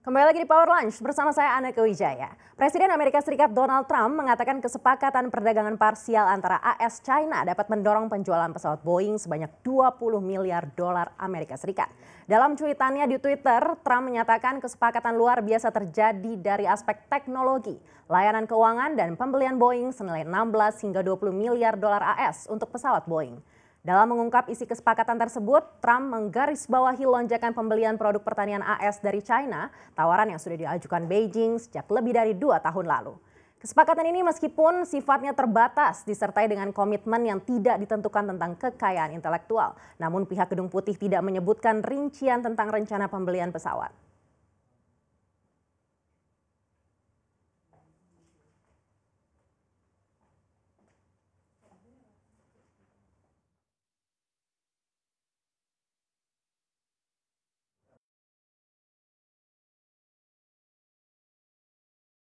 Kembali lagi di Power Lunch bersama saya Anna Kewijaya. Presiden Amerika Serikat Donald Trump mengatakan kesepakatan perdagangan parsial antara AS China dapat mendorong penjualan pesawat Boeing sebanyak 20 miliar dolar Amerika Serikat. Dalam cuitannya di Twitter, Trump menyatakan kesepakatan luar biasa terjadi dari aspek teknologi, layanan keuangan dan pembelian Boeing senilai 16 hingga 20 miliar dolar AS untuk pesawat Boeing. Dalam mengungkap isi kesepakatan tersebut, Trump menggarisbawahi lonjakan pembelian produk pertanian AS dari China, tawaran yang sudah diajukan Beijing sejak lebih dari dua tahun lalu. Kesepakatan ini meskipun sifatnya terbatas disertai dengan komitmen yang tidak ditentukan tentang kekayaan intelektual. Namun pihak Gedung Putih tidak menyebutkan rincian tentang rencana pembelian pesawat.